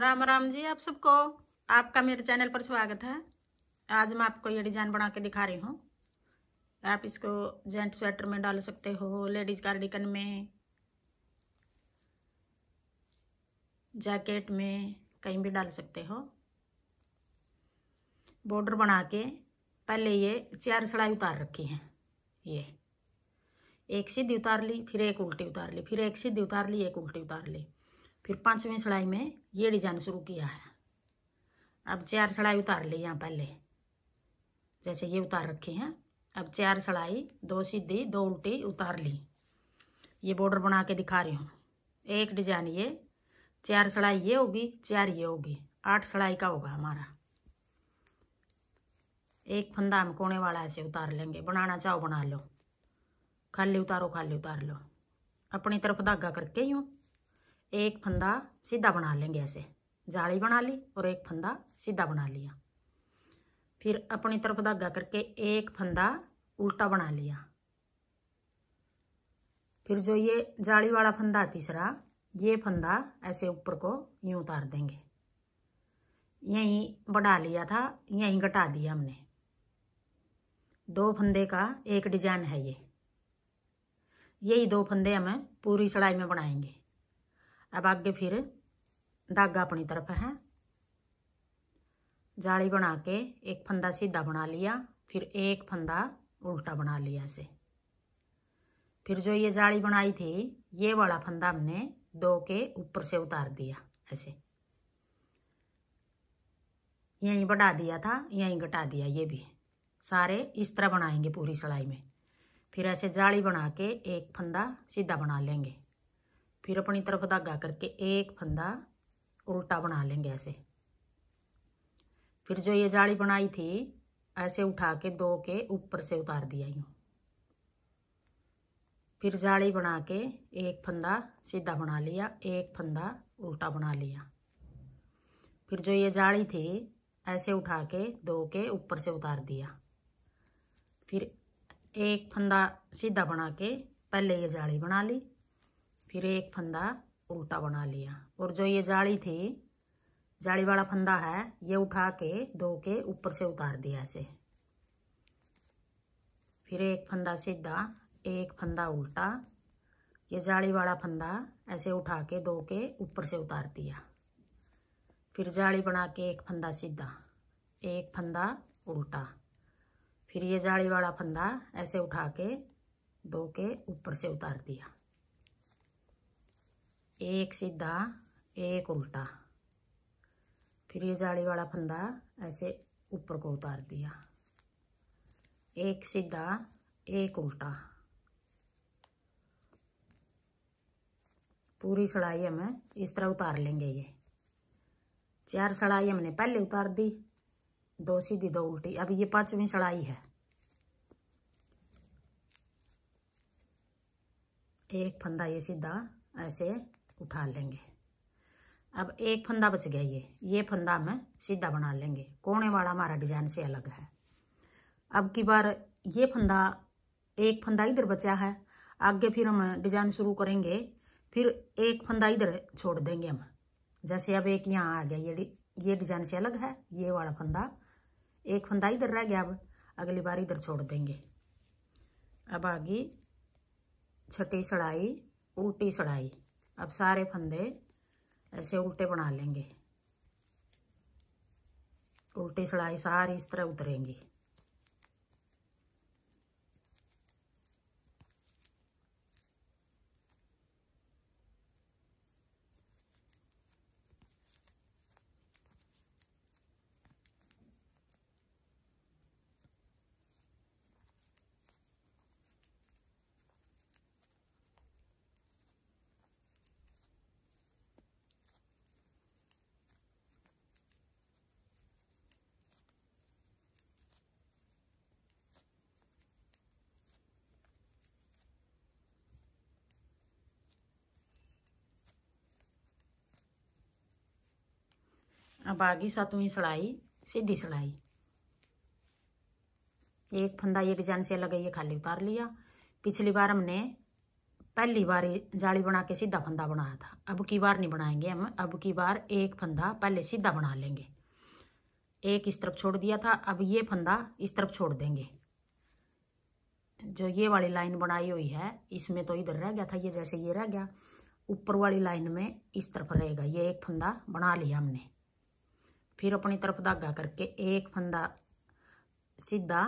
राम राम जी आप सबको आपका मेरे चैनल पर स्वागत है आज मैं आपको ये डिज़ाइन बना के दिखा रही हूँ आप इसको जेंट स्वेटर में डाल सकते हो लेडीज कार्डिकन में जैकेट में कहीं भी डाल सकते हो बॉर्डर बना के पहले ये चार सिलाई उतार रखी है ये एक सीधी उतार ली फिर एक उल्टी उतार ली फिर एक सीधी उतार ली एक उल्टी उतार ली फिर पांचवी सिलाई में ये डिजाइन शुरू किया है अब चार सिलाई उतार ली यहाँ पहले जैसे ये उतार रखे हैं अब चार सिलाई दो सीधी दो उल्टी उतार ली ये बॉर्डर बना के दिखा रही हूँ एक डिजाइन ये चार सिलाई ये होगी चार ये होगी आठ सिलाई का होगा हमारा एक फंदा हम कोने वाला ऐसे उतार लेंगे बनाना चाहो बना लो खाली उतारो खाली उतार लो अपनी तरफ धागा करके यूँ एक फंदा सीधा बना लेंगे ऐसे जाली बना ली और एक फंदा सीधा बना लिया फिर अपनी तरफ धागा करके एक फंदा उल्टा बना लिया फिर जो ये जाली वाला फंदा तीसरा ये फंदा ऐसे ऊपर को यूं उतार देंगे यहीं बढ़ा लिया था यहीं घटा दिया हमने दो फंदे का एक डिजाइन है ये यही दो फंदे हमें पूरी सिलाई में बनाएंगे अब आगे फिर धागा अपनी तरफ है जाली बना के एक फंदा सीधा बना लिया फिर एक फंदा उल्टा बना लिया इसे फिर जो ये जाली बनाई थी ये वाला फंदा हमने दो के ऊपर से उतार दिया ऐसे यहीं बढ़ा दिया था यहीं घटा दिया ये भी सारे इस तरह बनाएंगे पूरी सिलाई में फिर ऐसे जाली बना के एक फंदा सीधा बना लेंगे फिर अपनी तरफ धागा करके एक फंदा उल्टा बना लेंगे ऐसे फिर जो ये जाली बनाई थी ऐसे उठा के दो के ऊपर से उतार दिया यूँ फिर जाली बना के एक फंदा सीधा बना लिया एक फंदा उल्टा बना लिया फिर जो ये जाली थी ऐसे उठा के दो के ऊपर से उतार दिया फिर एक फंदा सीधा बना के पहले ये जाली बना ली फिर एक फंदा उल्टा बना लिया और जो ये जाली थी जाली वाला फंदा है ये उठा के दो के ऊपर से उतार दिया इसे फिर एक फंदा सीधा एक फंदा उल्टा ये जाली वाला फंदा ऐसे उठा के दो के ऊपर से उतार दिया फिर जाली बना के एक फंदा सीधा एक फंदा उल्टा फिर ये जाली वाला फंदा ऐसे उठा के दो के ऊपर से उतार दिया एक सीधा एक उल्टा फिर ये जाली वाला फंदा ऐसे ऊपर को उतार दिया एक सीधा एक उल्टा पूरी सड़ाई हमें इस तरह उतार लेंगे ये चार सड़ाई हमने पहले उतार दी दो सीधी दो उल्टी अब ये पांचवी सड़ाई है एक फंदा ये सीधा ऐसे उठा लेंगे अब एक फंदा बच गया ये ये फंदा हमें सीधा बना लेंगे कोने वाला हमारा डिजाइन से अलग है अब की बार ये फंदा एक फंदा इधर बचा है आगे फिर हम डिजाइन शुरू करेंगे फिर एक फंदा इधर छोड़ देंगे हम जैसे अब एक यहाँ आ गया ये ये डिजाइन से अलग है ये वाला फंदा एक फंदा इधर रह गया अब अगली बार इधर छोड़ देंगे अब आ गई छठी सड़ाई उल्टी सड़ाई अब सारे फंदे ऐसे उल्टे बना लेंगे उल्टी सड़ाई सारी इस तरह उतरेंगी अब आगे सातवीं सिलाई सीधी सिलाई एक फंदा ये जान से अलग ये खाली उतार लिया पिछली बार हमने पहली बार जाली बना के सीधा फंदा बनाया था अब की बार नहीं बनाएंगे हम अब की बार एक फंदा पहले सीधा बना लेंगे एक इस तरफ छोड़ दिया था अब ये फंदा इस तरफ छोड़ देंगे जो ये वाली लाइन बनाई हुई है इसमें तो इधर रह गया था ये जैसे ये रह गया ऊपर वाली लाइन में इस तरफ रहेगा ये एक फंदा बना लिया हमने फिर अपनी तरफ धागा करके एक फंदा सीधा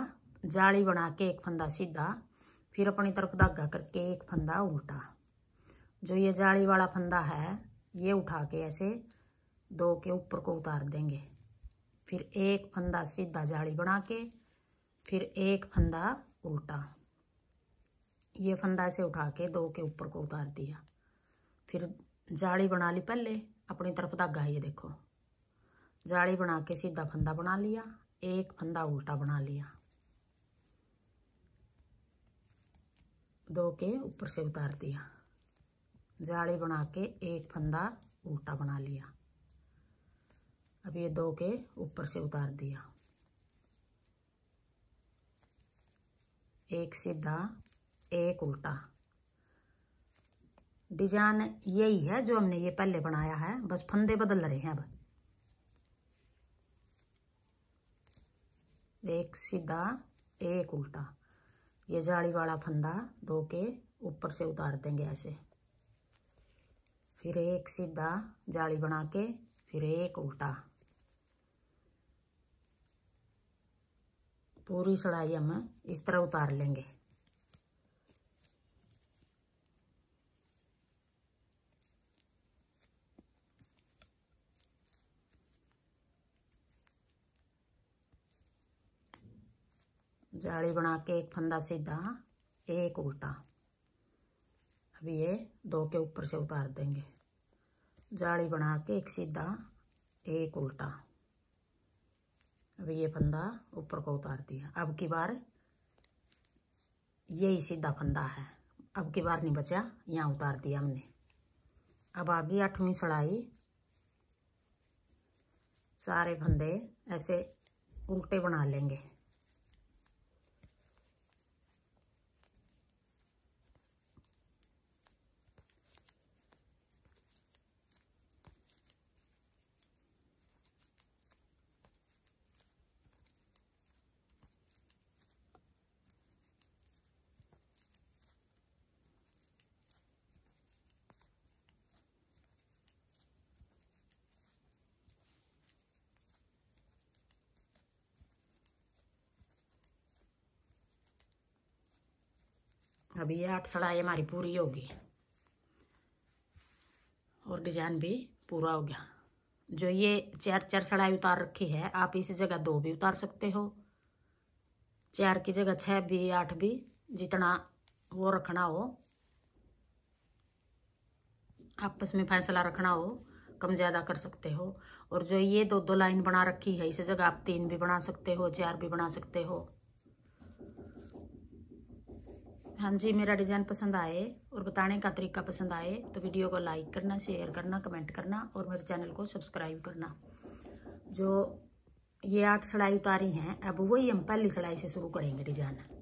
जाली बना के एक फंदा सीधा फिर अपनी तरफ धागा करके एक फंदा उल्टा जो ये जाली वाला फंदा है ये उठा के ऐसे दो के ऊपर को उतार देंगे फिर एक फंदा सीधा जाली बना के फिर एक फंदा उल्टा ये फंदा ऐसे उठा के दो के ऊपर को उतार दिया फिर जाली बना ली पहले अपनी तरफ धागा ये देखो जाली बना के सीधा फंदा बना लिया एक फंदा उल्टा बना लिया दो के ऊपर से उतार दिया जाली बना के एक फंदा उल्टा बना लिया अब ये दो के ऊपर से उतार दिया एक सीधा एक उल्टा डिजाइन यही है जो हमने ये पहले बनाया है बस फंदे बदल रहे हैं अब एक सीधा एक उल्टा ये जाली वाला फंदा दो के ऊपर से उतार देंगे ऐसे फिर एक सीधा जाली बना के फिर एक उल्टा पूरी सड़ाई हम इस तरह उतार लेंगे जाली बना के एक फंदा सीधा एक उल्टा अब ये दो के ऊपर से उतार देंगे जाली बना के एक सीधा एक उल्टा अब ये फंदा ऊपर को उतार दिया अब की बार यही सीधा फंदा है अब की बार नहीं बचा यहाँ उतार दिया हमने अब आ गई आठवीं सड़ाई सारे फंदे ऐसे उल्टे बना लेंगे अभी आठ सड़ाई हमारी पूरी होगी और डिजाइन भी पूरा हो गया जो ये चार चार सड़ाई उतार रखी है आप इसी जगह दो भी उतार सकते हो चार की जगह छः भी आठ भी जितना वो रखना हो आपस में फैसला रखना हो कम ज़्यादा कर सकते हो और जो ये दो दो लाइन बना रखी है इसी जगह आप तीन भी बना सकते हो चार भी बना सकते हो हाँ जी मेरा डिज़ाइन पसंद आए और बताने का तरीका पसंद आए तो वीडियो को लाइक करना शेयर करना कमेंट करना और मेरे चैनल को सब्सक्राइब करना जो ये आठ सिलाई उतारी हैं अब वही हम पहली सिलाई से शुरू करेंगे डिजाइन